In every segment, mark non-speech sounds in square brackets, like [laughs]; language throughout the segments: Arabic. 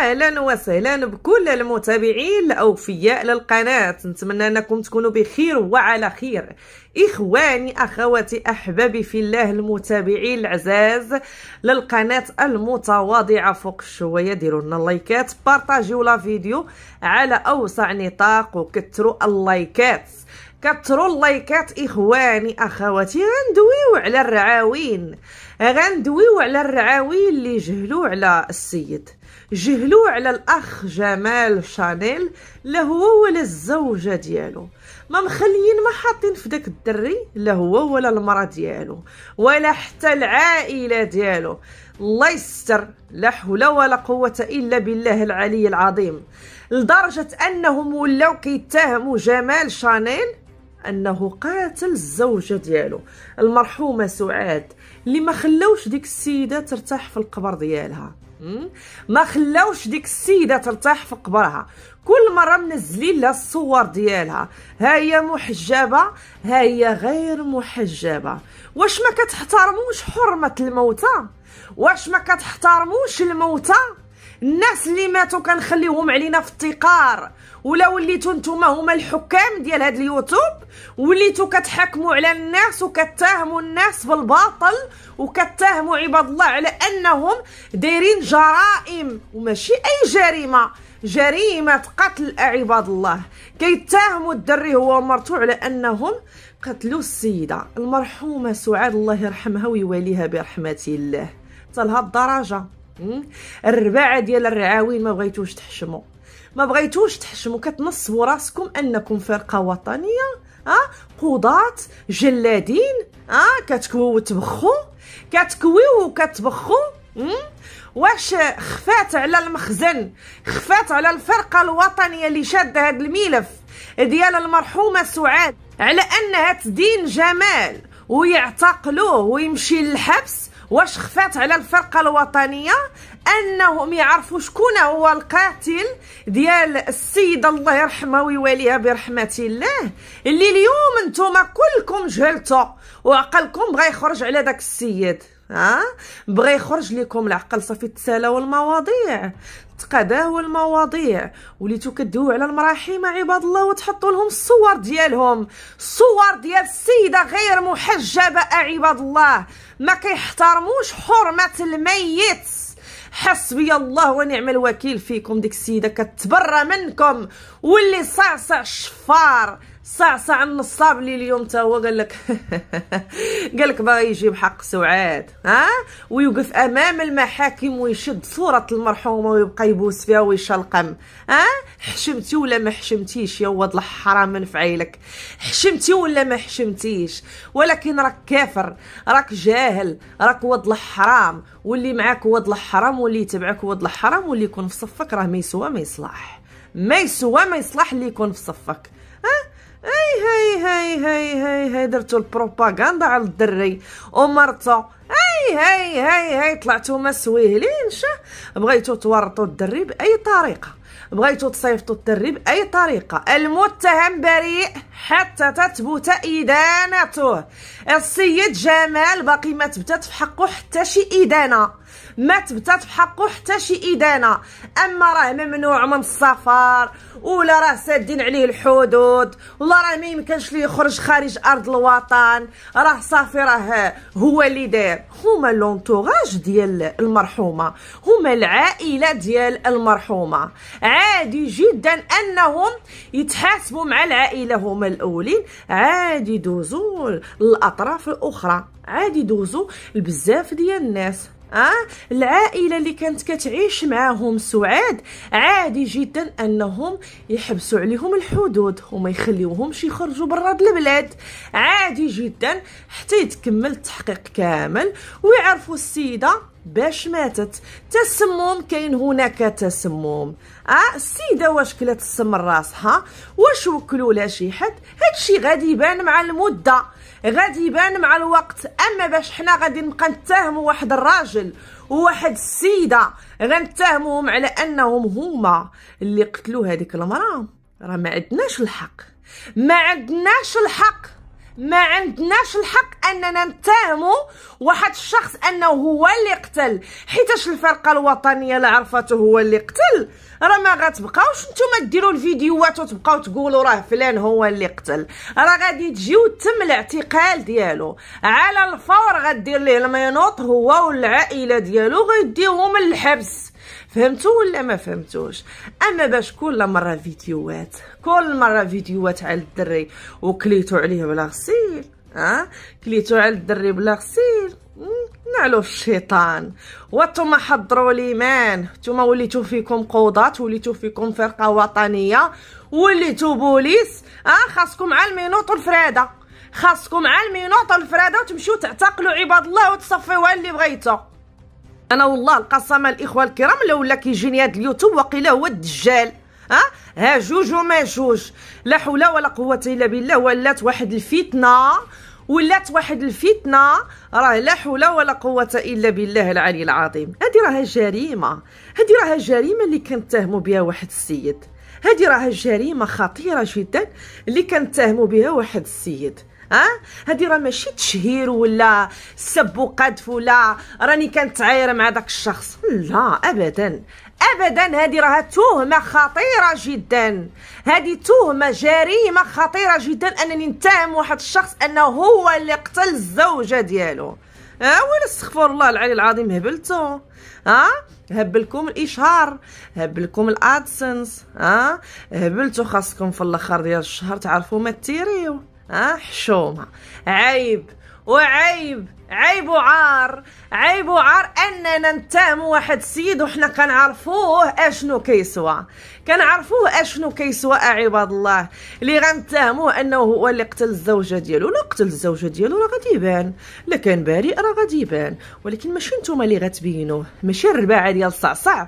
اهلا وسهلا بكل المتابعين الاوفياء للقناه نتمنى انكم تكونوا بخير وعلى خير اخواني اخواتي احبابي في الله المتابعين العزاز للقناه المتواضعه فوق شويه ديروا لنا لايكات بارطاجيو لا فيديو على اوسع نطاق وكثروا اللايكات كثروا اللايكات اخواني اخواتي غندويو على الرعاوين غندويو على الرعاوين اللي جهلوا على السيد جهلوا على الاخ جمال شانيل لا هو ولا الزوجه ديالو ما مخليين ما حاطين في داك الدري لا هو ولا المراه ديالو ولا حتى العائله ديالو الله يستر لا حول ولا قوه الا بالله العلي العظيم لدرجه انهم ولاو كيتهموا جمال شانيل انه قاتل الزوجه ديالو المرحومه سعاد اللي ما خلاوش ديك السيده ترتاح في القبر ديالها ما خلاوش ديك السيده ترتاح في قبرها كل مره منزلين لها الصور ديالها ها هي محجبه ها هي غير محجبه واش ما كتحترموش حرمه الموتى واش ما كتحترموش الموتى الناس اللي ماتوا كنخليهم علينا في التقار ولا وليتو نتوما هما الحكام ديال هاد اليوتيوب وليتو كتحكموا على الناس وكتهموا الناس بالباطل وكتهموا عباد الله على انهم دايرين جرائم وماشي اي جريمه جريمه قتل عباد الله كيتهموا الدري هو ومرتو على انهم قتلوا السيده المرحومه سعاد الله يرحمها ويواليها برحمه الله حتى لهاد الدرجه الرباعه ديال الرعاوين ما بغيتوش تحشموا ما بغيتوش تحشموا كتنصبوا راسكم انكم فرقه وطنيه اه قضاة جلادين اه كتكويو وتبخو كتكويو وكتبخو واش خفات على المخزن خفات على الفرقه الوطنيه اللي شاده هذا الملف ديال المرحومه سعاد على انها تدين جمال ويعتقلوه ويمشي للحبس واش خفات على الفرقه الوطنيه انهم يعرفوا شكون هو القاتل ديال السيده الله يرحمها ويواليها برحمه الله اللي اليوم نتوما كلكم جهلتوا وعقلكم بغى يخرج على داك السيد ها بغى يخرج لكم العقل صافي تسالوا المواضيع تقاداو المواضيع وليتو كدويو على المراحيم عباد الله وتحطوا لهم الصور ديالهم الصور ديال السيده غير محجبه عباد الله ما كيحترموش حرمه الميت حسبي الله ونعم الوكيل فيكم ديك السيده كتبرى منكم واللي صعصع الشفار صعصع النصاب لي اليوم تا هو قال لك [laughs] قال لك باغي يجيب حق سعاد ها ويوقف امام المحاكم ويشد صوره المرحومه ويبقى يبوس فيها ويشلقم ها حشمتي ولا ما حشمتيش يا ولد الحرام في عيلك حشمتي ولا ما حشمتيش ولكن راك كافر راك جاهل راك ولد الحرام واللي معاك ولد الحرام واللي يتبعك ولد الحرام واللي يكون في صفك راه ما يسوى ما يصلح ما يسوى ما يصلح اللي يكون في صفك هاي هاي هاي هاي هاي درتو البروباغندا على الدري ومرته هاي هاي هاي هاي طلعتو مسويهلين شه بغيتو تورطو الدري باي طريقه بغيتو تصيفطو الدري باي طريقه المتهم بريء حتى تثبت ادانته السيد جمال باقي ما تبتت في حقه حتى شي ادانه ما تبتات بحقه حتى شي إدانة أما راه ممنوع من السفر ولا راه سادين عليه الحدود ولا راه ما يمكنش ليه يخرج خارج أرض الوطن راه صافي راه هو اللي داير هما لونتوراج ديال المرحومة هما العائلة ديال المرحومة عادي جدا أنهم يتحاسبوا مع العائلة هما الأولين عادي دوزوا الأطراف الأخرى عادي دوزوا لبزاف ديال الناس أه؟ العائله اللي كانت كتعيش معاهم سعاد عادي جدا انهم يحبسوا عليهم الحدود وما يخليوهمش يخرجوا برا البلاد عادي جدا حتى يتكمل التحقيق كامل ويعرفوا السيده باش ماتت تسمم كاين هناك تسمم اه السيده واش كلات السم راسها واش وكلوا لها شي حد هادشي غادي يبان مع المده غادي يبان مع الوقت اما باش حنا غادي نبقى نتهموا واحد الراجل وواحد السيده غنتهموهم على انهم هما اللي قتلوا هذيك المراه راه ما عندناش الحق ما عندناش الحق ما عندناش الحق اننا نتهموا واحد الشخص انه هو اللي قتل حيتاش الفرقه الوطنيه اللي عرفته هو اللي قتل راه ما غتبقاوش نتوما ديروا الفيديوهات وتبقاو تقولوا راه فلان هو اللي قتل راه غادي تجيو تم الاعتقال ديالو على الفور غدير ليه المينوط هو والعائله ديالو غيديهم للحبس فهمتوا ولا ما فهمتوش اما باش كل مره فيديوهات كل مره فيديوهات على الدري وكليتو عليه بلا غسيل ها أه؟ كليتو على الدري بلا غسيل نعلو الشيطان وانتم حضروا مان نتوما وليتو فيكم قوضات وليتو فيكم فرقه وطنيه وليتو بوليس اه خاصكم على المينوط الفراده خاصكم على المينوط الفراده وتمشيو تعتقلوا عباد الله وتصفيوها اللي بغيتو انا والله القسم الاخوه الكرام لولا كيجيني هذا اليوتيوب وقيلا هو الدجال ها آه، ها جوج وما جوج لا حول ولا قوه الا بالله ولات واحد الفتنه ولات واحد الفتنه راه لا حول ولا قوه الا بالله العلي العظيم هذه راها جريمه هذه راها جريمه اللي كنتهموا بها واحد السيد هذه راها جريمه خطيره جدا اللي كنتهموا بها واحد السيد ها هادي راه ماشي تشهير ولا سب وقذف ولا راني كنتعايره مع داك الشخص لا ابدا ابدا هذه راه تهمه خطيره جدا هذه تهمه جريمه خطيره جدا انني نتهم واحد الشخص انه هو اللي قتل الزوجه ديالو ها ولا استغفر الله العلي العظيم هبلتو ها هبلكم الاشهار هبلكم الادسنس ها هبلتو خاصكم في الاخر ديال الشهر تعرفوا ما تيريو حشومة عيب وعيب عيب وعار عيب وعار اننا نتهموا واحد السيد وحنا كنعرفوه اشنو كيسوى كنعرفوه اشنو كيسوى عباد الله اللي غنتهموه انه هو اللي قتل الزوجه ديالو لو قتل الزوجه ديالو راه غادي يبان لا كان بريء راه غادي يبان ولكن ماشي نتوما اللي غتبينوه ماشي الرباعه ديال صعصع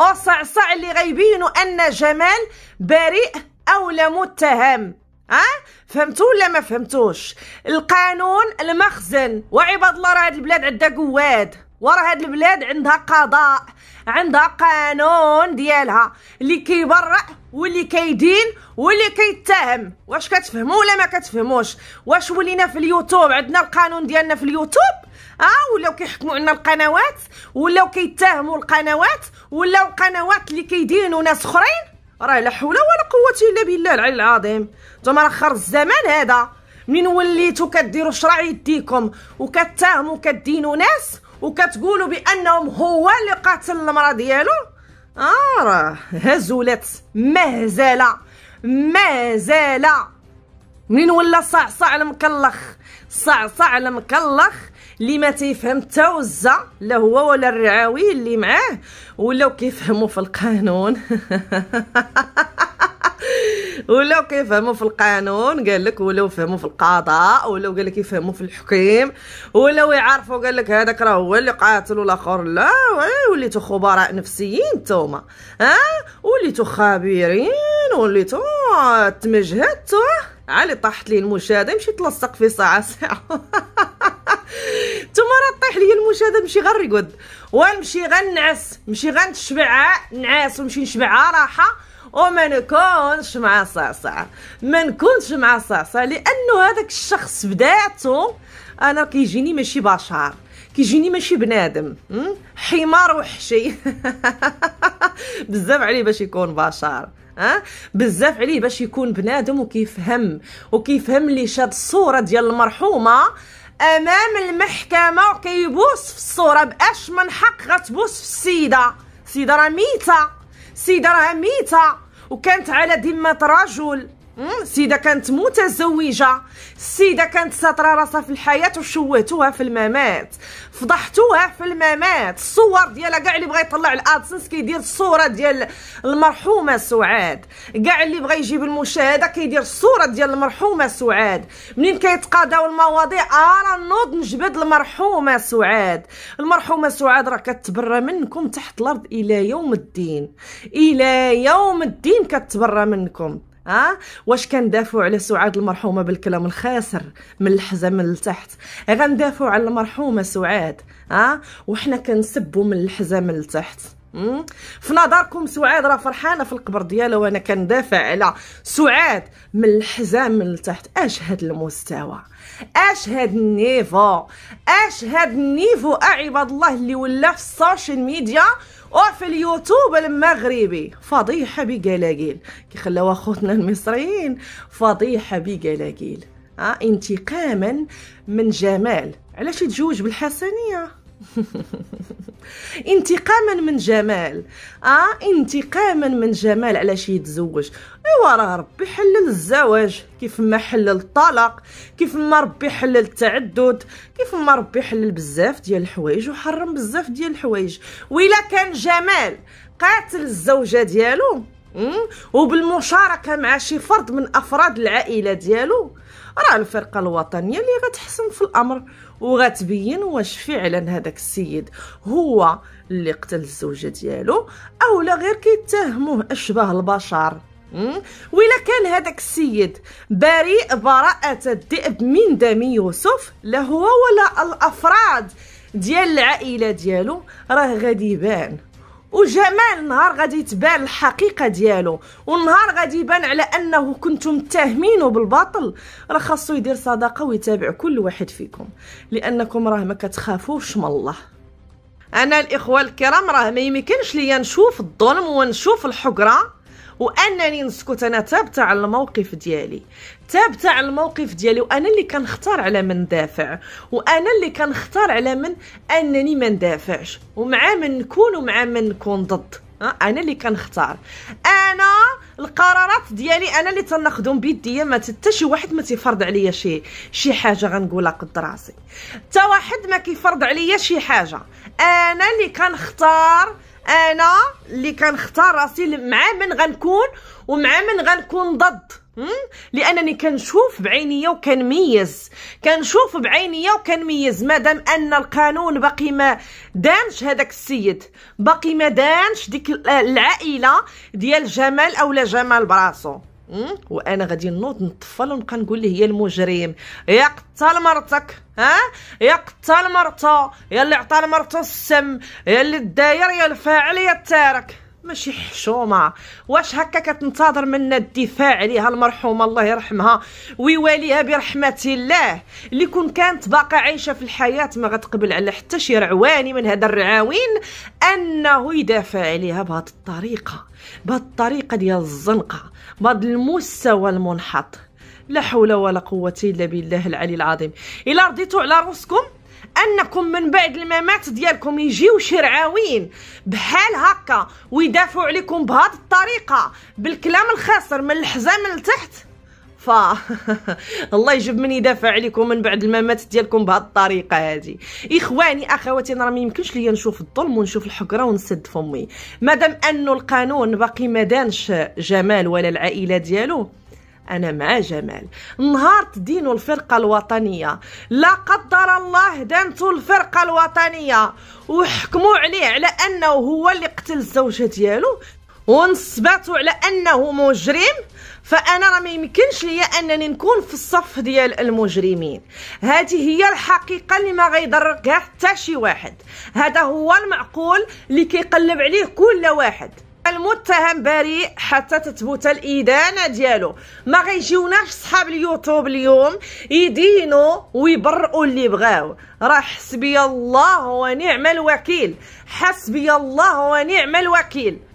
او صعصع اللي غيبينوا ان جمال بريء او لا متهم اه فهمتوا ولا ما فهمتوش القانون المخزن وعباد الله راه هاد البلاد عندها قواد وراه هاد البلاد عندها قضاء عندها قانون ديالها اللي كيبرأ واللي كيدين واللي كيتهم واش كتفهموا ولا ما كتفهموش واش ولينا في اليوتيوب عندنا القانون ديالنا في اليوتيوب اه ولاو كيحكموا عنا القنوات ولاو كيتهموا القنوات ولاو القنوات اللي كيدينوا ناس اخرين راه لا حول ولا قوه الا بالله العلي العظيم نتوما راه خر الزمان هذا منين وليتو كديروا شرع يديكم وكتهموا كدينوا ناس وكتقولوا بانهم هو اللي قاتل المراه ديالو اه راه هزولات مهزله مهزله منين ولا صعصع المكلخ صعصع المكلخ اللي ما تيفهم حتى وزه لا هو ولا الرعاوي اللي معاه ولاو كيفهموا في القانون [laughs] ولاو كيفهموا في القانون قال لك ولاو فهموا في القضاء ولاو قال لك يفهموا في الحكيم ولاو يعرفوا قال لك هذاك راه هو اللي قاتل والاخر لا وليتو خبراء نفسيين نتوما ها وليتو خبيرين وليتو تمجهدتو علي طاحت لي المشاهده مشيت تلصق في ساعه ساعه [laughs] واش هذا نمشي غنرقد ونمشي غنعس نمشي غنشبع نعاس ونمشي نشبع راحه وما نكونش مع صعصع ما نكونش مع صعصع لانه هذاك الشخص بداته انا كيجيني ماشي بشر كيجيني ماشي بنادم حمار وحشي [laughs] بزاف عليه باش يكون بشر أه؟ بزاف عليه باش يكون بنادم وكيفهم وكيفهم اللي شاد الصوره ديال المرحومه امام المحكمه كيبوس في الصوره باش من حق غتبوس في السيده السيده راه ميته السيده راه ميته وكانت على ذمه رجل سيده كانت متزوجه سيده كانت ساتره راسها في الحياه وشوهتوها في الممات فضحتوها في الممات الصور ديالها كاع اللي بغى يطلع الادسنس كيدير الصوره ديال المرحومه سعاد كاع اللي بغى يجيب المشاهده كيدير الصوره ديال المرحومه سعاد منين كيتقاداو المواضيع انا آه، نوض نجبد المرحومه سعاد المرحومه سعاد راه كتبرى منكم تحت الارض الى يوم الدين الى يوم الدين كتبرى منكم اه واش كندافعوا على سعاد المرحومه بالكلام الخاسر من الحزام من لتحت غندافعوا على المرحومه سعاد اه وحنا كنسبوا من الحزام من لتحت في نظركم سعاد راه فرحانه في القبر ديالها وانا كندافع على سعاد من الحزام من لتحت اش هاد المستوى اش هاد النيفو اش هاد النيفو اعباد الله اللي ولا في السوشيال ميديا وفي اليوتيوب المغربي فضيحه بقلاقيل كي خلاو خوتنا المصريين فضيحه بقلاقيل آه انتقاما من جمال علاش يتزوج بالحسنيه [laughs] انتقاما من جمال اه انتقاما من جمال علاش يتزوج ايوا راه ربي حلل الزواج كيف ما حلل الطلاق كيف ما ربي حلل التعدد كيف ما ربي حلل بزاف ديال الحوايج وحرم بزاف ديال الحوايج و كان جمال قاتل الزوجه ديالو وبالمشاركه مع شي فرد من افراد العائله ديالو راه الفرقه الوطنيه اللي غتحسم في الامر وغتبين واش فعلا هذاك السيد هو اللي قتل الزوجه ديالو او لا غير كيتهموه اشباه البشر وإلا كان هذاك السيد بريء براءة الذئب من دم يوسف لا هو ولا الأفراد ديال العائلة ديالو راه غادي يبان وجمال نهار غادي تبان الحقيقه ديالو والنهار غادي يبان على انه كنتم متهمينه بالباطل راه خاصو يدير صدقه ويتابع كل واحد فيكم لانكم راه ما كتخافوش من الله انا الاخوه الكرام راه ما يمكنش ليا نشوف الظلم ونشوف الحقره وانني نسكت انا ثابته على الموقف ديالي ثابته على الموقف ديالي وانا اللي كنختار على من ندافع وانا اللي كنختار على من انني ما ندافعش ومع من نكون ومع من نكون ضد انا اللي كنختار انا القرارات ديالي انا اللي تناخذهم بيديا ما حتى شي واحد ما تيفرض عليا شي شي حاجه غنقولها قد راسي حتى واحد ما كيفرض عليا شي حاجه انا اللي كنختار انا اللي كنختار راسي مع من غنكون ومع من غنكون ضد لانني كنشوف بعينيا وكنميز كنشوف بعينيا وكنميز مادام ان القانون باقي ما دانش هذاك السيد باقي ما دانش ديك العائله ديال جمال او لا جمال براسو وانا غادي نوض نطفل ونبقى نقول ليه يا المجرم يا قتال مرتك ها يا قتال مرته يا اللي عطى لمرته السم يا اللي داير يا الفاعل يا التارك ماشي حشومه واش هكا كتنتظر منا الدفاع عليها المرحومه الله يرحمها ويواليها برحمه الله اللي كون كانت باقا عايشه في الحياه ما غتقبل على حتى شي رعواني من هذا الرعاوين انه يدافع عليها بهذه الطريقه بهاد الطريقه ديال الزنقه بهاد المستوى المنحط لا حول ولا قوه الا بالله العلي العظيم الا رضيتوا على راسكم انكم من بعد الممات ديالكم يجيو شرعاويين بحال هكا ويدافعوا عليكم بهاد الطريقه بالكلام الخاسر من الحزام لتحت ف [laughs] الله يجيب من يدافع عليكم من بعد الممات ديالكم بهذه الطريقه هذه اخواني اخواتي راه ما يمكنش ليا نشوف الظلم ونشوف الحكره ونسد فمي مادام انه القانون باقي ما دانش جمال ولا العائله ديالو انا مع جمال نهار تدينوا الفرقه الوطنيه لا قدر الله دانتوا الفرقه الوطنيه وحكموا عليه على انه هو اللي قتل الزوجه ديالو ونصبعتو على انه مجرم فانا راه ما يمكنش ليا انني نكون في الصف ديال المجرمين هذه هي الحقيقه اللي ما غيضر كاع حتى شي واحد هذا هو المعقول اللي كيقلب عليه كل واحد المتهم بريء حتى تثبت الادانه ديالو ما غيجيوناش صحاب اليوتيوب اليوم يدينوا ويبرئوا اللي بغاو راه حسبي الله ونعم الوكيل حسبي الله ونعم الوكيل